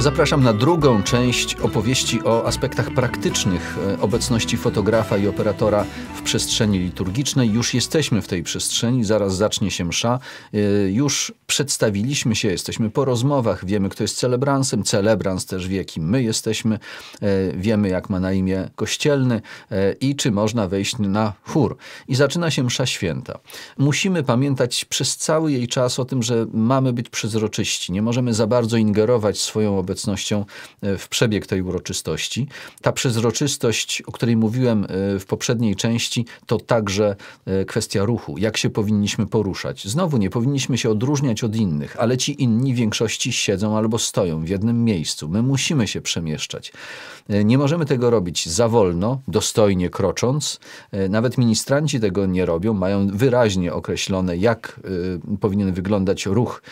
Zapraszam na drugą część opowieści o aspektach praktycznych e, obecności fotografa i operatora w przestrzeni liturgicznej. Już jesteśmy w tej przestrzeni, zaraz zacznie się msza. E, Już przedstawiliśmy się, jesteśmy po rozmowach, wiemy kto jest celebransem, celebrans też wie kim my jesteśmy, e, wiemy jak ma na imię kościelny i czy można wejść na chór. I zaczyna się msza święta. Musimy pamiętać przez cały jej czas o tym, że mamy być przezroczyści, nie możemy za bardzo ingerować swoją obecność obecnością e, w przebieg tej uroczystości. Ta przezroczystość, o której mówiłem e, w poprzedniej części, to także e, kwestia ruchu, jak się powinniśmy poruszać. Znowu nie powinniśmy się odróżniać od innych, ale ci inni w większości siedzą albo stoją w jednym miejscu. My musimy się przemieszczać. Nie możemy tego robić za wolno, dostojnie krocząc. Nawet ministranci tego nie robią, mają wyraźnie określone, jak powinien wyglądać ruch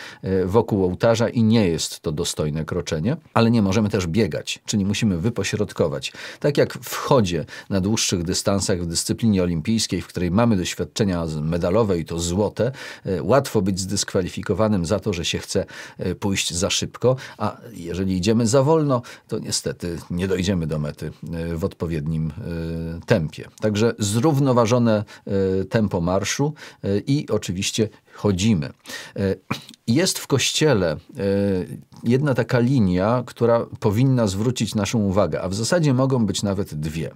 wokół ołtarza i nie jest to dostojne kroczenie ale nie możemy też biegać, czyli musimy wypośrodkować. Tak jak w chodzie na dłuższych dystansach w dyscyplinie olimpijskiej, w której mamy doświadczenia medalowe i to złote, e, łatwo być zdyskwalifikowanym za to, że się chce e, pójść za szybko, a jeżeli idziemy za wolno, to niestety nie dojdziemy do mety e, w odpowiednim tempie. Także zrównoważone tempo marszu i oczywiście chodzimy. E, jest w kościele e, jedna taka linia, która powinna zwrócić naszą uwagę, a w zasadzie mogą być nawet dwie.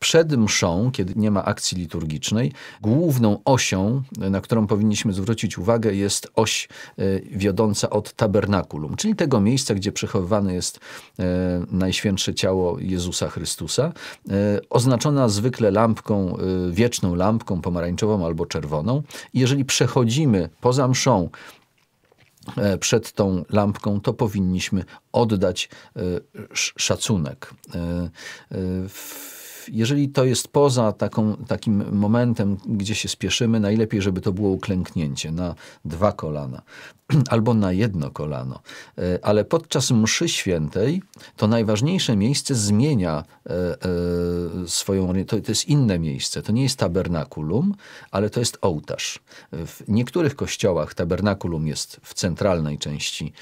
Przed mszą, kiedy nie ma akcji liturgicznej, główną osią, na którą powinniśmy zwrócić uwagę, jest oś e, wiodąca od tabernakulum, czyli tego miejsca, gdzie przechowywane jest e, najświętsze ciało Jezusa Chrystusa, e, oznaczona zwykle lampką, wieczną lampką pomarańczową albo czerwoną. Jeżeli przechodzimy poza mszą, przed tą lampką, to powinniśmy oddać szacunek jeżeli to jest poza taką, takim momentem, gdzie się spieszymy, najlepiej, żeby to było uklęknięcie na dwa kolana albo na jedno kolano. E, ale podczas mszy świętej to najważniejsze miejsce zmienia e, e, swoją... To, to jest inne miejsce. To nie jest tabernakulum, ale to jest ołtarz. W niektórych kościołach tabernakulum jest w centralnej części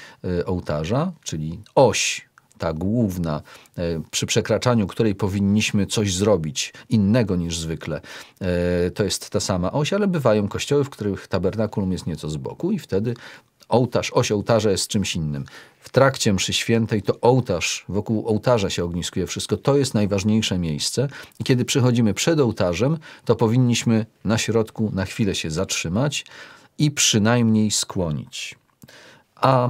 ołtarza, czyli oś ta główna, e, przy przekraczaniu której powinniśmy coś zrobić innego niż zwykle, e, to jest ta sama oś, ale bywają kościoły, w których tabernakulum jest nieco z boku i wtedy ołtarz, oś ołtarza jest czymś innym. W trakcie mszy świętej to ołtarz, wokół ołtarza się ogniskuje wszystko. To jest najważniejsze miejsce. I kiedy przychodzimy przed ołtarzem, to powinniśmy na środku na chwilę się zatrzymać i przynajmniej skłonić. A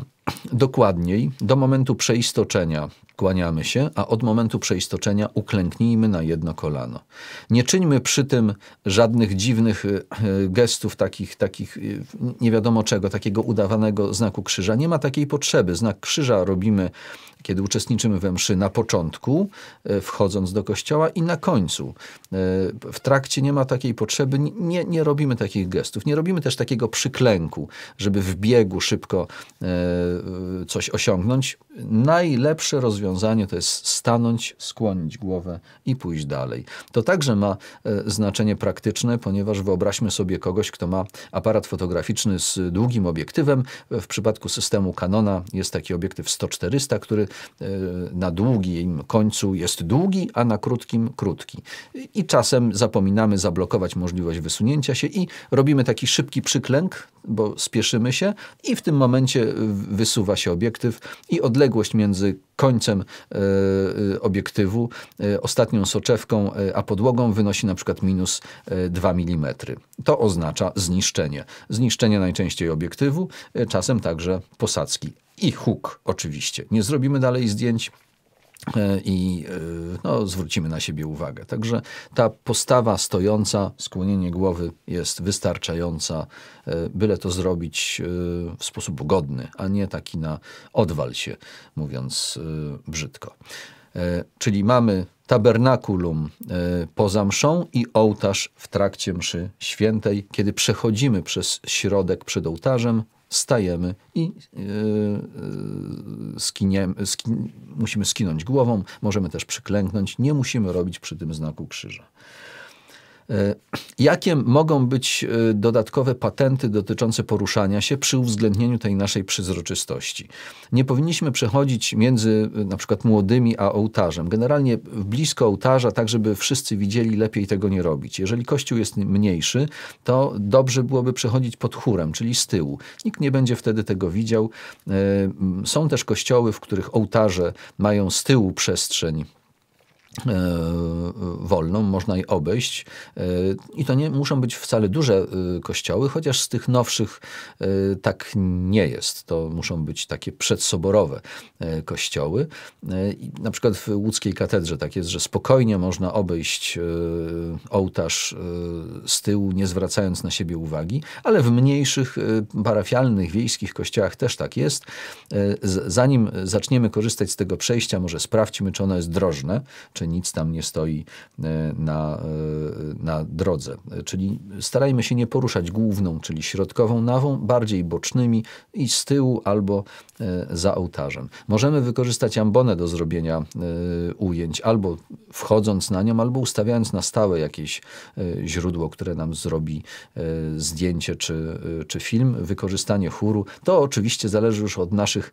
Dokładniej, do momentu przeistoczenia kłaniamy się, a od momentu przeistoczenia uklęknijmy na jedno kolano. Nie czyńmy przy tym żadnych dziwnych e, e, gestów, takich, takich e, nie wiadomo czego, takiego udawanego znaku krzyża. Nie ma takiej potrzeby. Znak krzyża robimy kiedy uczestniczymy we mszy na początku, e, wchodząc do kościoła i na końcu. E, w trakcie nie ma takiej potrzeby, nie, nie robimy takich gestów, nie robimy też takiego przyklęku, żeby w biegu szybko e, coś osiągnąć. Najlepsze rozwiązanie to jest stanąć, skłonić głowę i pójść dalej. To także ma znaczenie praktyczne, ponieważ wyobraźmy sobie kogoś, kto ma aparat fotograficzny z długim obiektywem. W przypadku systemu Canona jest taki obiektyw 100-400, który Y, na długim końcu jest długi, a na krótkim krótki. I czasem zapominamy zablokować możliwość wysunięcia się i robimy taki szybki przyklęk, bo spieszymy się i w tym momencie wysuwa się obiektyw i odległość między końcem e, e, obiektywu, e, ostatnią soczewką, a podłogą wynosi na przykład minus 2 mm. To oznacza zniszczenie. Zniszczenie najczęściej obiektywu, czasem także posadzki i huk oczywiście. Nie zrobimy dalej zdjęć e, i e, no, zwrócimy na siebie uwagę. Także ta postawa stojąca, skłonienie głowy jest wystarczająca, e, byle to zrobić w sposób godny, a nie taki na odwal się, mówiąc brzydko. Czyli mamy tabernakulum poza mszą i ołtarz w trakcie mszy świętej. Kiedy przechodzimy przez środek przed ołtarzem, stajemy i yy, e, e, skin, musimy skinąć głową, możemy też przyklęknąć, nie musimy robić przy tym znaku krzyża. E, jakie mogą być e, dodatkowe patenty dotyczące poruszania się przy uwzględnieniu tej naszej przezroczystości? Nie powinniśmy przechodzić między e, na przykład młodymi a ołtarzem. Generalnie blisko ołtarza, tak żeby wszyscy widzieli, lepiej tego nie robić. Jeżeli kościół jest mniejszy, to dobrze byłoby przechodzić pod chórem, czyli z tyłu. Nikt nie będzie wtedy tego widział. Są też kościoły, w których ołtarze mają z tyłu przestrzeń E, wolną, można jej obejść. E, I to nie muszą być wcale duże e, kościoły, chociaż z tych nowszych tak nie jest. To muszą być takie przedsoborowe kościoły. Na przykład w łódzkiej katedrze tak jest, że spokojnie można obejść ołtarz z tyłu, nie zwracając na siebie uwagi, ale w mniejszych parafialnych, wiejskich kościołach też tak jest. Zanim zaczniemy korzystać z tego przejścia, może sprawdźmy, czy ono jest drożne, czy czy nic tam nie stoi e, na, e, na drodze. Czyli starajmy się nie poruszać główną, czyli środkową nawą, bardziej bocznymi i z tyłu albo E, za ołtarzem. Możemy wykorzystać ambonę do zrobienia e, ujęć, albo wchodząc na nią, albo ustawiając na stałe jakieś e, źródło, które nam zrobi zdjęcie czy, czy film. Wykorzystanie chóru to oczywiście zależy już od naszych,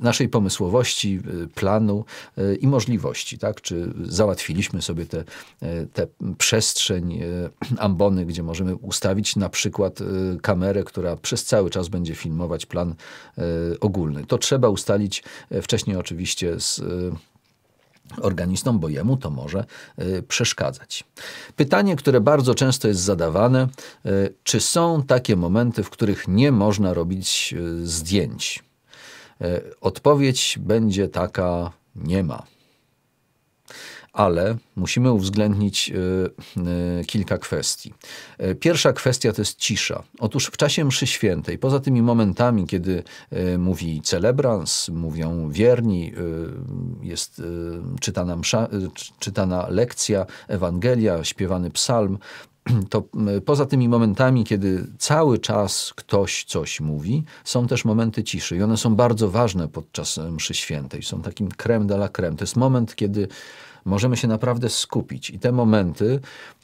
naszej pomysłowości, planu i możliwości. Tak? Czy załatwiliśmy sobie tę te, te przestrzeń ambony, gdzie możemy ustawić na przykład kamerę, która przez cały czas będzie filmować plan E, ogólny. To trzeba ustalić e, wcześniej oczywiście z e, organistą, bo jemu to może przeszkadzać. Pytanie, które bardzo często jest zadawane, czy są takie momenty, w których nie można robić zdjęć? Odpowiedź będzie taka: nie ma ale musimy uwzględnić y, y, kilka kwestii. Y, pierwsza kwestia to jest cisza. Otóż w czasie mszy świętej, poza tymi momentami, kiedy mówi celebrans, mówią wierni, jest czytana, msza, czytana lekcja, Ewangelia, śpiewany psalm, to poza tymi momentami, kiedy cały czas ktoś coś mówi, są też momenty ciszy i one są bardzo ważne podczas mszy świętej. Są takim krem de la creme. To jest moment, kiedy możemy się naprawdę skupić. I te momenty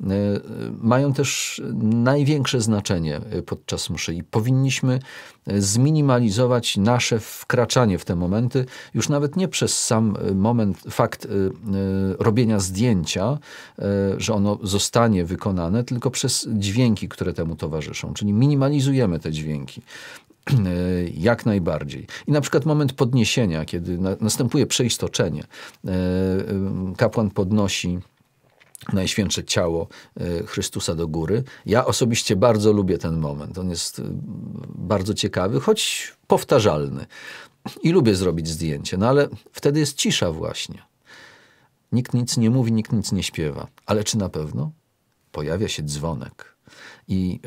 y, y, mają też największe znaczenie y, podczas mszy i powinniśmy zminimalizować nasze wkraczanie w te momenty, już nawet nie przez sam moment, fakt robienia zdjęcia, że ono zostanie wykonane, tylko przez dźwięki, które temu towarzyszą. Czyli minimalizujemy te dźwięki. E, jak najbardziej. I na przykład moment podniesienia, kiedy na, następuje przeistoczenie. E, e, kapłan podnosi Najświętsze ciało Chrystusa do góry. Ja osobiście bardzo lubię ten moment. On jest bardzo ciekawy, choć powtarzalny. I lubię zrobić zdjęcie, no ale wtedy jest cisza, właśnie. Nikt nic nie mówi, nikt nic nie śpiewa. Ale czy na pewno? Pojawia się dzwonek. I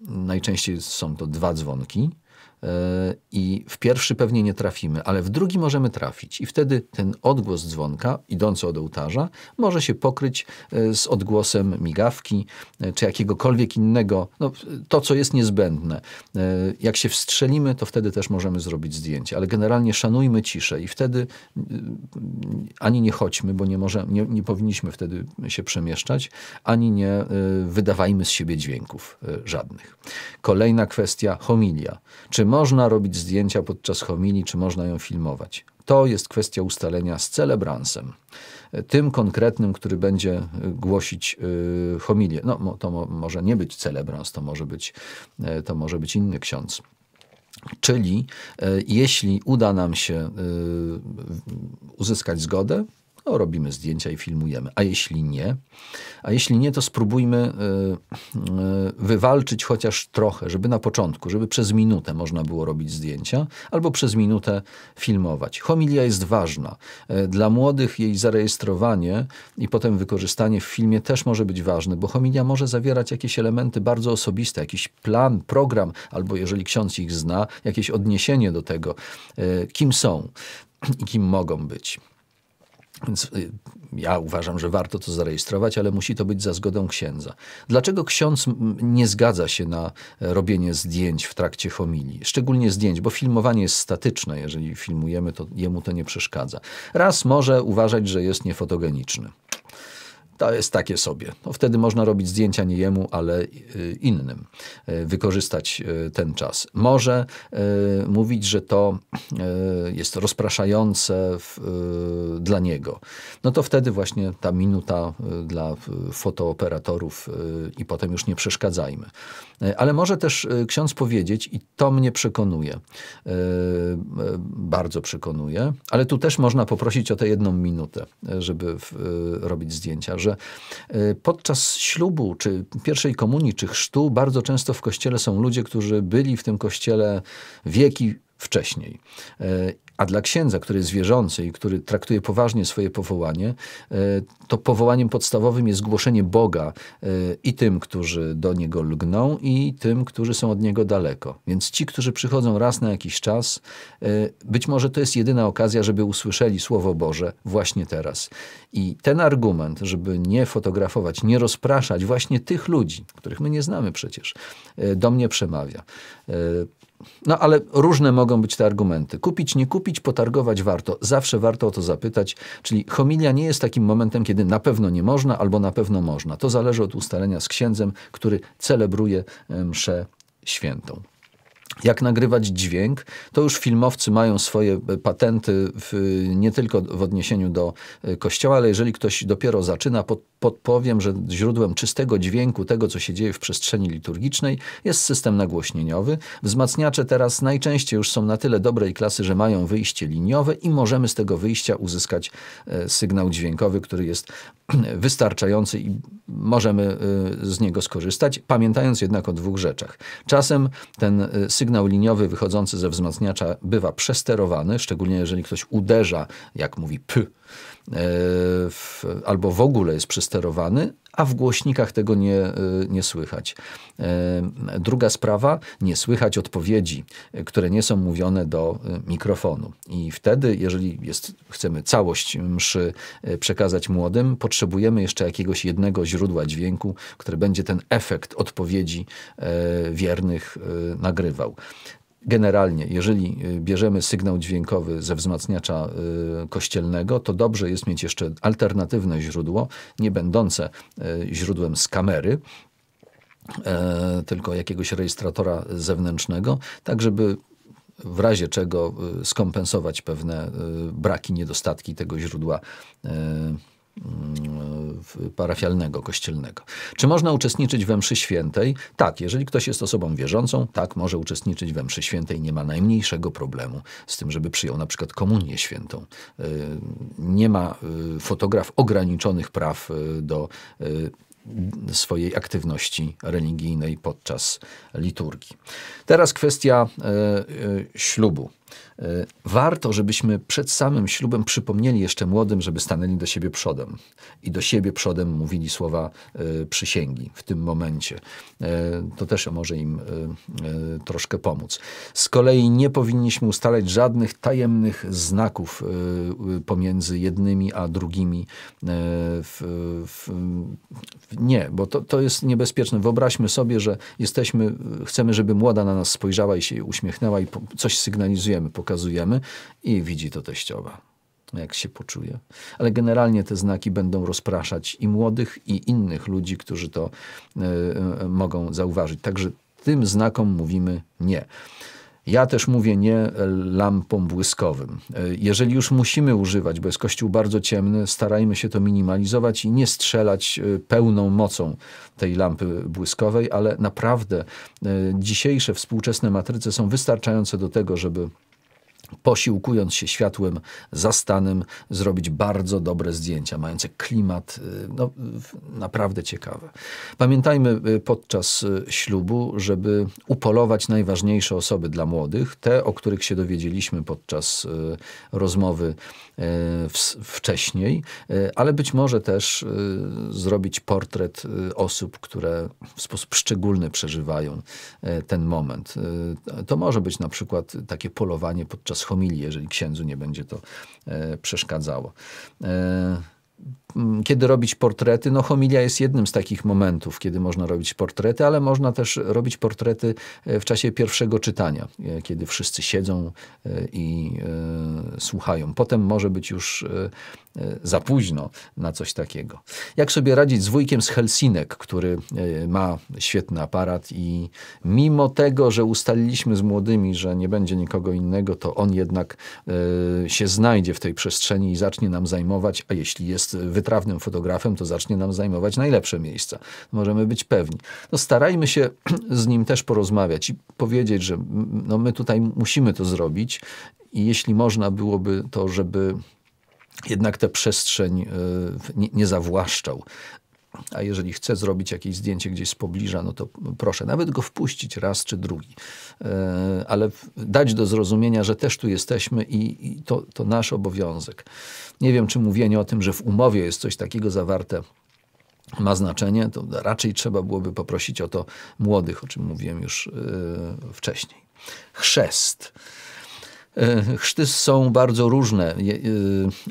najczęściej są to dwa dzwonki. E, i w pierwszy pewnie nie trafimy, ale w drugi możemy trafić. I wtedy ten odgłos dzwonka, idący od ołtarza, może się pokryć e, z odgłosem migawki e, czy jakiegokolwiek innego, no, to co jest niezbędne. Jak się wstrzelimy, to wtedy też możemy zrobić zdjęcie, ale generalnie szanujmy ciszę i wtedy ani nie chodźmy, bo nie, może, nie, nie powinniśmy wtedy się przemieszczać, ani nie wydawajmy z siebie dźwięków żadnych. Kolejna kwestia, homilia. Czy można robić zdjęcia podczas homilii, czy można ją filmować. To jest kwestia ustalenia z celebransem, tym konkretnym, który będzie y, głosić y, homilię. No, to mo może nie być celebrans, to może być, y, to może być inny ksiądz. Czyli y, jeśli uda nam się y, uzyskać zgodę, no, robimy zdjęcia i filmujemy. A jeśli nie, a jeśli nie, to spróbujmy e, e, wywalczyć chociaż trochę, żeby na początku, żeby przez minutę można było robić zdjęcia, albo przez minutę filmować. Homilia jest ważna. E, dla młodych jej zarejestrowanie i potem wykorzystanie w filmie też może być ważne, bo homilia może zawierać jakieś elementy bardzo osobiste, jakiś plan, program, albo jeżeli ksiądz ich zna, jakieś odniesienie do tego, kim są i kim mogą być. Więc y, ja uważam, że warto to zarejestrować, ale musi to być za zgodą księdza. Dlaczego ksiądz nie zgadza się na e, robienie zdjęć w trakcie homilii? Szczególnie zdjęć, bo filmowanie jest statyczne. Jeżeli filmujemy, to jemu to nie przeszkadza. Raz może uważać, że jest niefotogeniczny to jest takie sobie. No wtedy można robić zdjęcia nie jemu, ale y, innym. Y, wykorzystać y, ten czas. Może mówić, że to jest rozpraszające dla niego. No to wtedy właśnie ta minuta dla fotooperatorów i potem już nie przeszkadzajmy. Ale może też ksiądz powiedzieć, i to mnie przekonuje, bardzo przekonuje, ale tu też można poprosić o tę jedną minutę, żeby robić zdjęcia, że że y, podczas ślubu, czy pierwszej komunii, czy chrztu, bardzo często w kościele są ludzie, którzy byli w tym kościele wieki wcześniej. E, a dla księdza, który jest wierzący i który traktuje poważnie swoje powołanie, e, to powołaniem podstawowym jest głoszenie Boga e, i tym, którzy do Niego lgną, i tym, którzy są od Niego daleko. Więc ci, którzy przychodzą raz na jakiś czas, być może to jest jedyna okazja, żeby usłyszeli Słowo Boże właśnie teraz. I ten argument, żeby nie fotografować, nie rozpraszać właśnie tych ludzi, których my nie znamy przecież, do mnie przemawia. No ale różne mogą być te argumenty. Kupić, nie kupić, potargować warto. Zawsze warto o to zapytać. Czyli homilia nie jest takim momentem, kiedy na pewno nie można albo na pewno można. To zależy od ustalenia z księdzem, który celebruje e, mszę świętą jak nagrywać dźwięk. To już filmowcy mają swoje e, patenty w, e, nie tylko w odniesieniu do e, kościoła, ale jeżeli ktoś dopiero zaczyna, pod, podpowiem, że źródłem czystego dźwięku, tego co się dzieje w przestrzeni liturgicznej, jest system nagłośnieniowy. Wzmacniacze teraz najczęściej już są na tyle dobrej klasy, że mają wyjście liniowe i możemy z tego wyjścia uzyskać sygnał dźwiękowy, który jest wystarczający i możemy z niego skorzystać, pamiętając jednak o dwóch rzeczach. Czasem ten system sygnał liniowy wychodzący ze wzmacniacza bywa przesterowany, szczególnie jeżeli ktoś uderza, jak mówi p, E, w, albo w ogóle jest przysterowany, a w głośnikach tego nie, e, nie słychać. E, druga sprawa, nie słychać odpowiedzi, które nie są mówione do mikrofonu. I wtedy, jeżeli jest, chcemy całość mszy przekazać młodym, potrzebujemy jeszcze jakiegoś jednego źródła dźwięku, który będzie ten efekt odpowiedzi wiernych nagrywał. Generalnie, jeżeli y, bierzemy sygnał dźwiękowy ze wzmacniacza y, kościelnego, to dobrze jest mieć jeszcze alternatywne źródło, nie będące y, źródłem z kamery, e, tylko jakiegoś rejestratora zewnętrznego, tak żeby w razie czego skompensować pewne braki, niedostatki tego źródła Mm, parafialnego, kościelnego. Czy można uczestniczyć we mszy świętej? Tak, jeżeli ktoś jest osobą wierzącą, tak, może uczestniczyć we mszy świętej, nie ma najmniejszego problemu z tym, żeby przyjął na przykład komunię świętą. Y, nie ma y, fotograf ograniczonych praw y, do swojej aktywności religijnej podczas liturgii. Teraz kwestia ślubu. E, warto, żebyśmy przed samym ślubem przypomnieli jeszcze młodym, żeby stanęli do siebie przodem i do siebie przodem mówili słowa e, przysięgi w tym momencie. E, to też może im troszkę pomóc. Z kolei nie powinniśmy ustalać żadnych tajemnych znaków pomiędzy jednymi a drugimi. nie, bo to, to jest niebezpieczne. Wyobraźmy sobie, że jesteśmy, chcemy, żeby młoda na nas spojrzała i się uśmiechnęła i coś sygnalizujemy pokazujemy, pokazujemy i widzi to teściowa, jak się poczuje. Ale generalnie te znaki będą rozpraszać i młodych, i innych ludzi, którzy to y, mogą zauważyć. Także tym znakom mówimy nie. Ja też mówię nie lampom błyskowym. E, jeżeli już musimy używać, bo jest kościół bardzo ciemny, starajmy się to minimalizować i nie strzelać pełną mocą tej lampy błyskowej, ale naprawdę dzisiejsze współczesne matryce są wystarczające do tego, żeby posiłkując się światłem zastanym, zrobić bardzo dobre zdjęcia, mające klimat y, no, naprawdę ciekawy. Pamiętajmy y, podczas y, ślubu, żeby upolować najważniejsze osoby dla młodych, te, o których się dowiedzieliśmy podczas rozmowy wcześniej, ale być może też zrobić portret osób, które w sposób szczególny przeżywają ten moment. To może być na przykład takie polowanie podczas podczas homilii, jeżeli księdzu nie będzie to e, przeszkadzało. E, kiedy robić portrety? No, homilia jest jednym z takich momentów, kiedy można robić portrety, ale można też robić portrety e, w czasie pierwszego czytania, e, kiedy wszyscy siedzą e, i słuchają. Potem może być już za późno na coś takiego. Jak sobie radzić z wujkiem z Helsinek, który ma świetny aparat i mimo tego, że ustaliliśmy z młodymi, że nie będzie nikogo innego, to on jednak się znajdzie w tej przestrzeni i zacznie nam zajmować, a jeśli jest wy wytrawnym fotografem, to zacznie nam zajmować najlepsze miejsca. Możemy być pewni. No starajmy się z nim też porozmawiać i powiedzieć, że no my tutaj musimy to zrobić i jeśli można byłoby to, żeby jednak tę przestrzeń e, nie, nie zawłaszczał a jeżeli chce zrobić jakieś zdjęcie gdzieś z pobliża, no to proszę nawet go wpuścić raz czy drugi. E, ale dać do zrozumienia, że też tu jesteśmy i, i to, to nasz obowiązek. Nie wiem, czy mówienie o tym, że w umowie jest coś takiego zawarte, ma znaczenie, to raczej trzeba byłoby poprosić o to młodych, o czym mówiłem już e, wcześniej. Chrzest. E, chrzty są bardzo różne.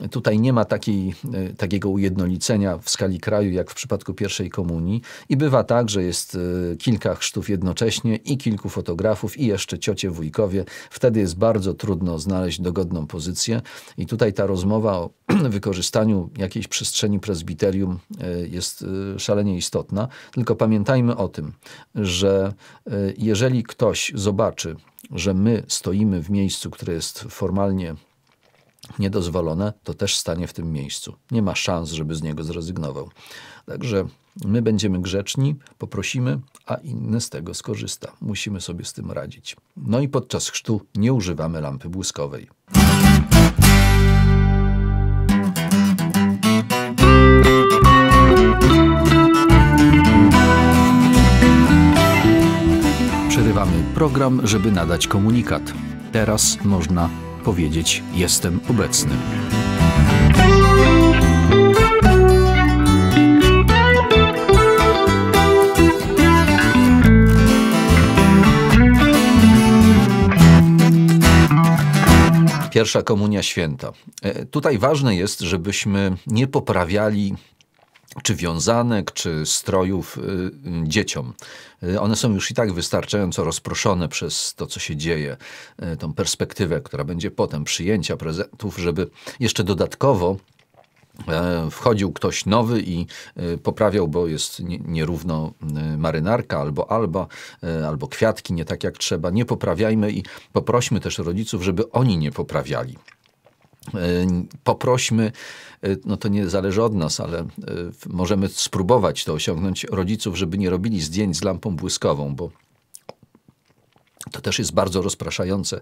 E, tutaj nie ma takiej, e, takiego ujednolicenia w skali kraju, jak w przypadku pierwszej komunii. I bywa tak, że jest kilka chrztów jednocześnie i kilku fotografów i jeszcze ciocie, wujkowie. Wtedy jest bardzo trudno znaleźć dogodną pozycję. I tutaj ta rozmowa o wykorzystaniu jakiejś przestrzeni prezbiterium jest szalenie istotna. Tylko pamiętajmy o tym, że jeżeli ktoś zobaczy że my stoimy w miejscu, które jest formalnie niedozwolone, to też stanie w tym miejscu. Nie ma szans, żeby z niego zrezygnował. Także my będziemy grzeczni, poprosimy, a inny z tego skorzysta. Musimy sobie z tym radzić. No i podczas chrztu nie używamy lampy błyskowej. nagrywamy program, żeby nadać komunikat. Teraz można powiedzieć: Jestem obecny. Pierwsza komunia święta. E, tutaj ważne jest, żebyśmy nie poprawiali czy wiązanek, czy strojów y, dzieciom. Y, one są już i tak wystarczająco rozproszone przez to, co się dzieje, y, tą perspektywę, która będzie potem przyjęcia prezentów, żeby jeszcze dodatkowo e, wchodził ktoś nowy i e, poprawiał, bo jest nierówno marynarka albo alba, e, albo kwiatki nie tak jak trzeba. Nie poprawiajmy i poprośmy też rodziców, żeby oni nie poprawiali. E, poprośmy, e, no to nie zależy od nas, ale e, możemy spróbować to osiągnąć rodziców, żeby nie robili zdjęć z lampą błyskową, bo to też jest bardzo rozpraszające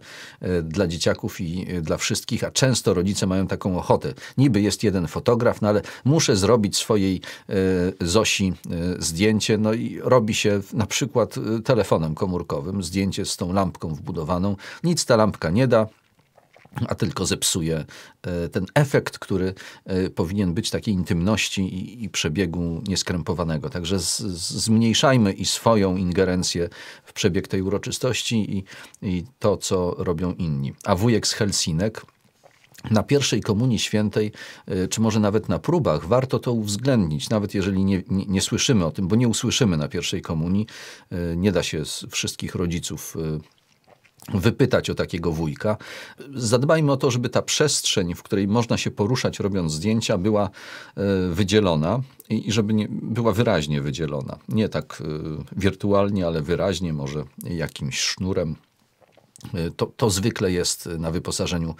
dla dzieciaków i dla wszystkich, a często rodzice mają taką ochotę. Niby jest jeden fotograf, no ale muszę zrobić swojej Zosi zdjęcie, no i robi się na przykład telefonem komórkowym zdjęcie z tą lampką wbudowaną. Nic ta lampka nie da, a tylko zepsuje e, ten efekt, który e, powinien być takiej intymności i, i przebiegu nieskrępowanego. Także z, zmniejszajmy i swoją ingerencję w przebieg tej uroczystości i, i to, co robią inni. A wujek z Helsinek na pierwszej komunii świętej, e, czy może nawet na próbach, warto to uwzględnić, nawet jeżeli nie, nie, nie, słyszymy o tym, bo nie usłyszymy na pierwszej komunii. Nie da się z wszystkich rodziców wypytać o takiego wujka. Zadbajmy o to, żeby ta przestrzeń, w której można się poruszać robiąc zdjęcia, była e, wydzielona i żeby była wyraźnie wydzielona. Nie tak e, wirtualnie, ale wyraźnie, może jakimś sznurem. E, to, to, zwykle jest na wyposażeniu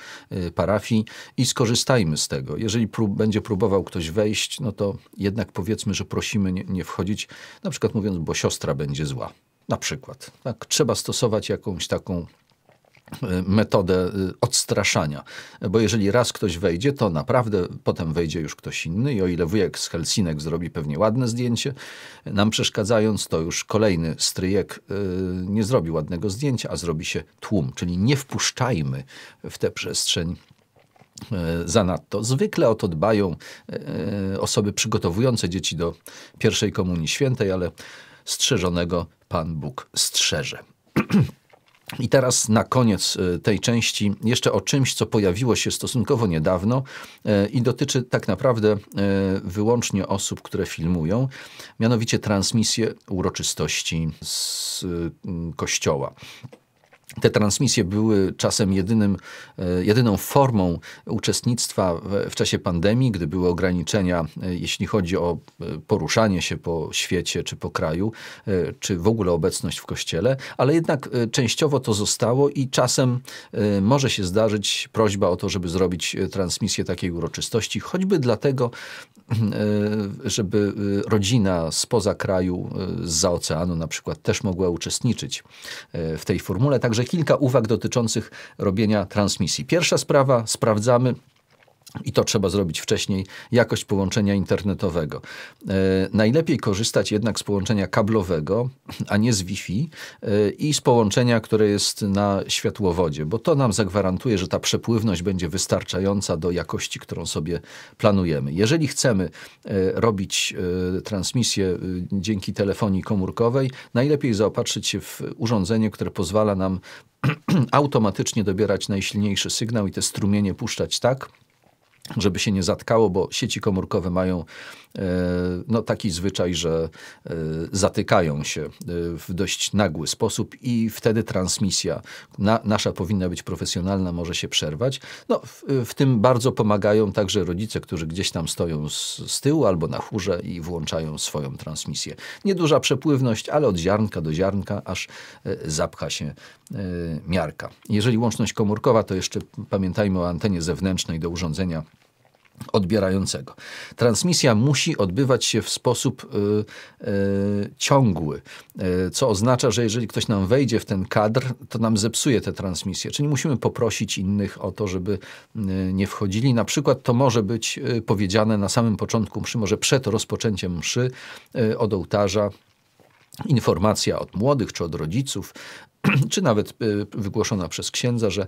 parafii i skorzystajmy z tego. Jeżeli prób, będzie próbował ktoś wejść, no to jednak powiedzmy, że prosimy nie, nie wchodzić, na przykład mówiąc, bo siostra będzie zła. Na przykład. Tak, trzeba stosować jakąś taką e, metodę e, odstraszania. Bo jeżeli raz ktoś wejdzie, to naprawdę potem wejdzie już ktoś inny i o ile wujek z Helsinek zrobi pewnie ładne zdjęcie, nam przeszkadzając, to już kolejny stryjek e, nie zrobi ładnego zdjęcia, a zrobi się tłum. Czyli nie wpuszczajmy w tę przestrzeń zanadto. Zwykle o to dbają osoby przygotowujące dzieci do pierwszej komunii świętej, ale strzeżonego Pan Bóg strzeże. I teraz na koniec y, tej części jeszcze o czymś, co pojawiło się stosunkowo niedawno y, i dotyczy tak naprawdę y, wyłącznie osób, które filmują, mianowicie transmisję uroczystości z kościoła. Te transmisje były czasem jedynym, e, jedyną formą uczestnictwa w, w czasie pandemii, gdy były ograniczenia, e, jeśli chodzi o e, poruszanie się po świecie czy po kraju, czy w ogóle obecność w kościele, ale jednak częściowo to zostało i czasem może się zdarzyć prośba o to, żeby zrobić transmisję takiej uroczystości, choćby dlatego, E, żeby e, rodzina spoza kraju, e, zza oceanu na przykład, też mogła uczestniczyć w tej formule. Także kilka uwag dotyczących robienia transmisji. Pierwsza sprawa, sprawdzamy, i to trzeba zrobić wcześniej. Jakość połączenia internetowego. E, najlepiej korzystać jednak z połączenia kablowego, a nie z Wi-Fi e, i z połączenia, które jest na światłowodzie, bo to nam zagwarantuje, że ta przepływność będzie wystarczająca do jakości, którą sobie planujemy. Jeżeli chcemy e, robić e, transmisję e, dzięki telefonii komórkowej, najlepiej zaopatrzyć się w urządzenie, które pozwala nam automatycznie dobierać najsilniejszy sygnał i te strumienie puszczać tak, żeby się nie zatkało, bo sieci komórkowe mają e, no, taki zwyczaj, że e, zatykają się e, w dość nagły sposób i wtedy transmisja na, nasza powinna być profesjonalna, może się przerwać. No, w, w, tym bardzo pomagają także rodzice, którzy gdzieś tam stoją z, z tyłu albo na chórze i włączają swoją transmisję. Nieduża przepływność, ale od ziarnka do ziarnka aż zapcha się miarka. Jeżeli łączność komórkowa, to jeszcze pamiętajmy o antenie zewnętrznej do urządzenia odbierającego. Transmisja musi odbywać się w sposób y, y, ciągły, y, co oznacza, że jeżeli ktoś nam wejdzie w ten kadr, to nam zepsuje tę transmisję. Czyli musimy poprosić innych o to, żeby y, nie wchodzili. Na przykład to może być y, powiedziane na samym początku mszy, może przed rozpoczęciem mszy y, od ołtarza informacja od młodych czy od rodziców, czy nawet e, wygłoszona przez księdza, że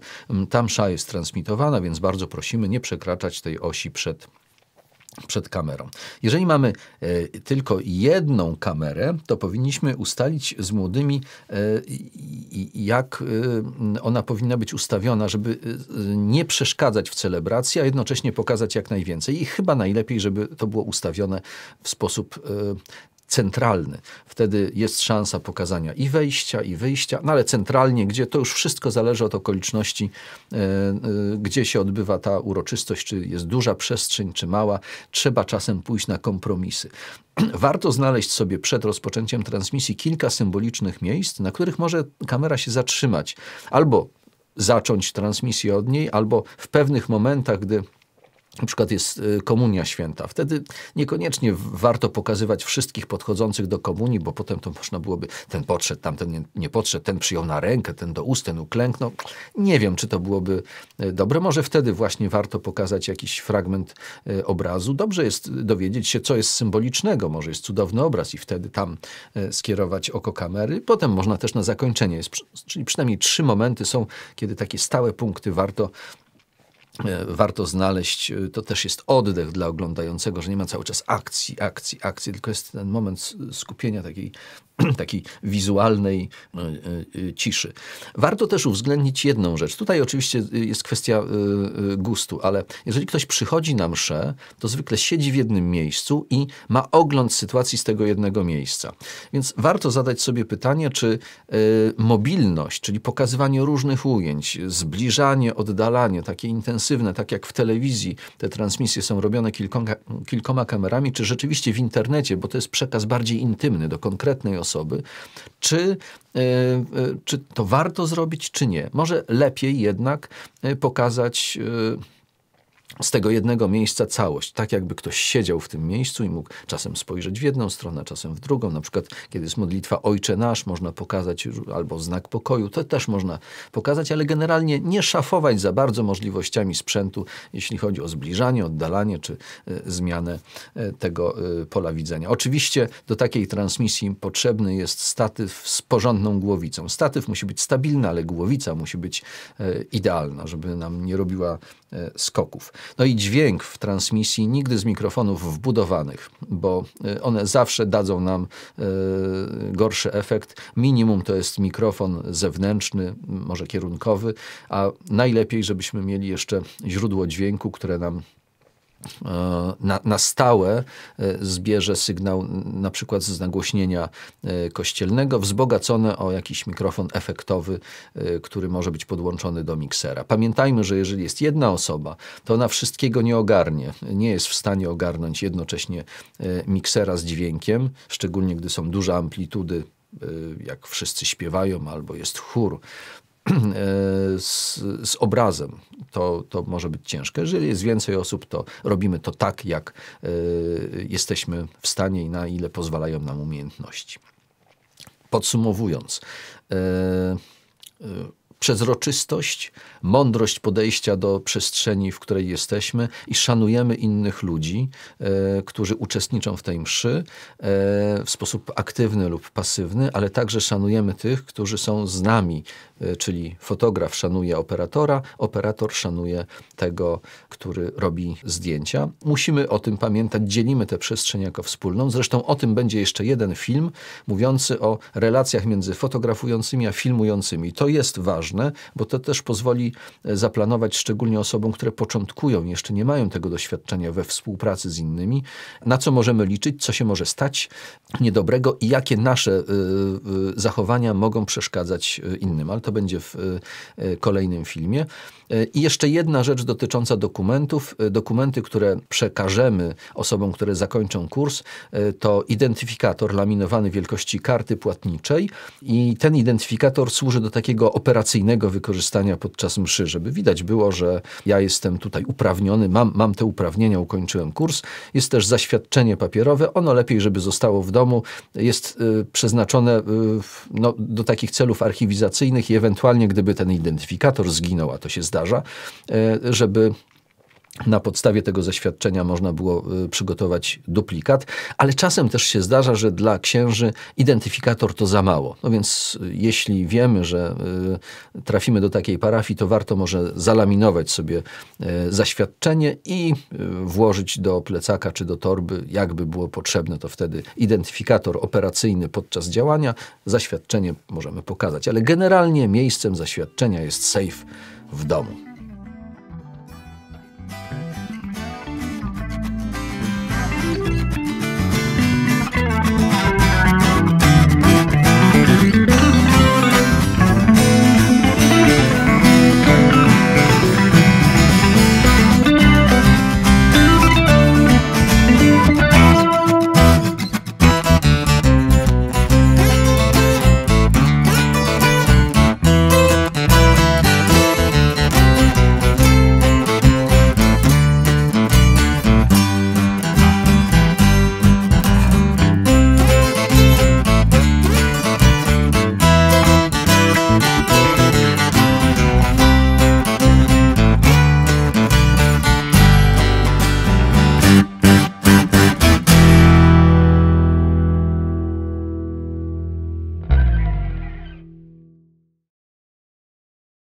ta msza jest transmitowana, więc bardzo prosimy nie przekraczać tej osi przed przed kamerą. Jeżeli mamy y, tylko jedną kamerę, to powinniśmy ustalić z młodymi, y, jak y, ona powinna być ustawiona, żeby nie przeszkadzać w celebracji, a jednocześnie pokazać jak najwięcej. I chyba najlepiej, żeby to było ustawione w sposób centralny. Wtedy jest szansa pokazania i wejścia, i wyjścia, no ale centralnie, gdzie to już wszystko zależy od okoliczności, e, e, gdzie się odbywa ta uroczystość, czy jest duża przestrzeń, czy mała. Trzeba czasem pójść na kompromisy. Warto znaleźć sobie przed rozpoczęciem transmisji kilka symbolicznych miejsc, na których może kamera się zatrzymać, albo zacząć transmisję od niej, albo w pewnych momentach, gdy na przykład jest y, komunia święta. Wtedy niekoniecznie warto pokazywać wszystkich podchodzących do komunii, bo potem to można byłoby ten podszedł, tamten nie, nie podszedł, ten przyjął na rękę, ten do ust, ten uklęknął. Nie wiem, czy to byłoby y, dobre. Może wtedy właśnie warto pokazać jakiś fragment y, obrazu. Dobrze jest dowiedzieć się, co jest symbolicznego. Może jest cudowny obraz i wtedy tam skierować oko kamery. Potem można też na zakończenie, czyli przynajmniej trzy momenty są, kiedy takie stałe punkty warto E, warto znaleźć, e, to też jest oddech dla oglądającego, że nie ma cały czas akcji, akcji, akcji, tylko jest ten moment skupienia takiej takiej wizualnej e, e, e, ciszy. Warto też uwzględnić jedną rzecz. Tutaj oczywiście jest kwestia gustu, ale jeżeli ktoś przychodzi na mszę, to zwykle siedzi w jednym miejscu i ma ogląd sytuacji z tego jednego miejsca. Więc warto zadać sobie pytanie, czy mobilność, czyli pokazywanie różnych ujęć, zbliżanie, oddalanie, takie intensywne, tak jak w telewizji te transmisje są robione kilkoma, kilkoma kamerami, czy rzeczywiście w internecie, bo to jest przekaz bardziej intymny do konkretnej osoby, osoby, czy, e, e, czy to warto zrobić, czy nie. Może lepiej jednak e, pokazać z tego jednego miejsca całość, tak jakby ktoś siedział w tym miejscu i mógł czasem spojrzeć w jedną stronę, czasem w drugą. Na przykład, kiedy jest modlitwa Ojcze Nasz, można pokazać albo znak pokoju, to też można pokazać, ale generalnie nie szafować za bardzo możliwościami sprzętu, jeśli chodzi o zbliżanie, oddalanie czy e, zmianę e, tego e, pola widzenia. Oczywiście do takiej transmisji potrzebny jest statyw z porządną głowicą. Statyw musi być stabilny, ale głowica musi być idealna, żeby nam nie robiła E, skoków. No i dźwięk w transmisji nigdy z mikrofonów wbudowanych, bo e, one zawsze dadzą nam e, gorszy efekt. Minimum to jest mikrofon zewnętrzny, może kierunkowy, a najlepiej, żebyśmy mieli jeszcze źródło dźwięku, które nam E, na, na stałe e, zbierze sygnał na przykład z nagłośnienia e, kościelnego, wzbogacone o jakiś mikrofon efektowy, który może być podłączony do miksera. Pamiętajmy, że jeżeli jest jedna osoba, to ona wszystkiego nie ogarnie. Nie jest w stanie ogarnąć jednocześnie miksera z dźwiękiem, szczególnie gdy są duże amplitudy jak wszyscy śpiewają, albo jest chór, z, z obrazem, to, to może być ciężkie. Jeżeli jest więcej osób, to robimy to tak, jak e, jesteśmy w stanie i na ile pozwalają nam umiejętności. Podsumowując, e, e, przezroczystość, mądrość podejścia do przestrzeni, w której jesteśmy i szanujemy innych ludzi, e, którzy uczestniczą w tej mszy e, w sposób aktywny lub pasywny, ale także szanujemy tych, którzy są z nami, e, czyli fotograf szanuje operatora, operator szanuje tego, który robi zdjęcia. Musimy o tym pamiętać, dzielimy tę przestrzeń jako wspólną. Zresztą o tym będzie jeszcze jeden film mówiący o relacjach między fotografującymi a filmującymi. To jest ważne ważne, bo to też pozwoli e, zaplanować szczególnie osobom, które początkują, jeszcze nie mają tego doświadczenia we współpracy z innymi, na co możemy liczyć, co się może stać niedobrego i jakie nasze e, e, zachowania mogą przeszkadzać innym. Ale to będzie w kolejnym filmie. I jeszcze jedna rzecz dotycząca dokumentów. Dokumenty, które przekażemy osobom, które zakończą kurs, to identyfikator laminowany wielkości karty płatniczej i ten identyfikator służy do takiego operacyjnego wykorzystania podczas mszy, żeby widać było, że ja jestem tutaj uprawniony, mam, mam te uprawnienia, ukończyłem kurs. Jest też zaświadczenie papierowe, ono lepiej, żeby zostało w domu, jest y, przeznaczone y, no, do takich celów archiwizacyjnych i ewentualnie, gdyby ten identyfikator zginął, a to się zdarza, zdarza, e, żeby na podstawie tego zaświadczenia można było e, przygotować duplikat, ale czasem też się zdarza, że dla księży identyfikator to za mało. No więc e, jeśli wiemy, że trafimy do takiej parafii, to warto może zalaminować sobie zaświadczenie i włożyć do plecaka czy do torby, jakby było potrzebne, to wtedy identyfikator operacyjny podczas działania, zaświadczenie możemy pokazać, ale generalnie miejscem zaświadczenia jest safe w domu.